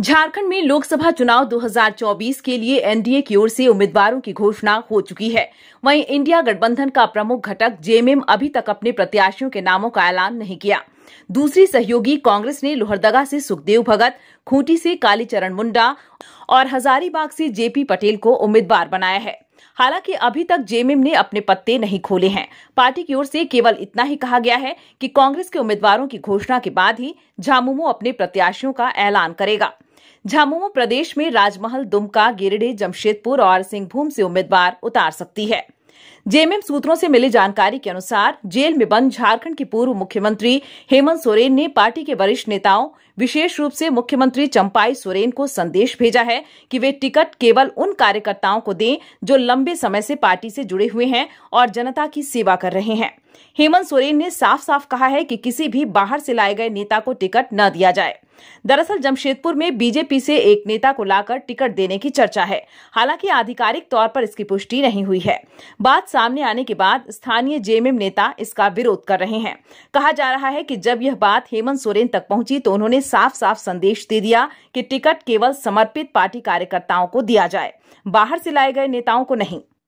झारखंड में लोकसभा चुनाव 2024 के लिए एनडीए की ओर से उम्मीदवारों की घोषणा हो चुकी है वहीं इंडिया गठबंधन का प्रमुख घटक जेएमएम अभी तक अपने प्रत्याशियों के नामों का ऐलान नहीं किया दूसरी सहयोगी कांग्रेस ने लोहरदगा से सुखदेव भगत खूंटी से कालीचरण मुंडा और हजारीबाग से जेपी पटेल को उम्मीदवार बनाया है हालांकि अभी तक जेएमएम ने अपने पत्ते नहीं खोले हैं पार्टी की ओर से केवल इतना ही कहा गया है कि कांग्रेस के उम्मीदवारों की घोषणा के बाद ही झामुमो अपने प्रत्याशियों का ऐलान करेगा झामुमो प्रदेश में राजमहल दुमका गिरिडीह जमशेदपुर और सिंहभूम से उम्मीदवार उतार सकती है जेएमएम सूत्रों से मिली जानकारी के अनुसार जेल में बंद झारखंड के पूर्व मुख्यमंत्री हेमंत सोरेन ने पार्टी के वरिष्ठ नेताओं विशेष रूप से मुख्यमंत्री चंपाई सोरेन को संदेश भेजा है कि वे टिकट केवल उन कार्यकर्ताओं को दें जो लंबे समय से पार्टी से जुड़े हुए हैं और जनता की सेवा कर रहे हैं हेमंत सोरेन ने साफ साफ कहा है कि किसी भी बाहर से लाए गए नेता को टिकट न दिया जाए दरअसल जमशेदपुर में बीजेपी से एक नेता को लाकर टिकट देने की चर्चा है हालांकि आधिकारिक तौर पर इसकी पुष्टि नहीं हुई है बात सामने आने के बाद स्थानीय जेएमएम नेता इसका विरोध कर रहे हैं कहा जा रहा है कि जब यह बात हेमंत सोरेन तक पहुंची तो उन्होंने साफ साफ संदेश दे दिया कि टिकट केवल समर्पित पार्टी कार्यकर्ताओं को दिया जाए बाहर से लाए गए नेताओं को नहीं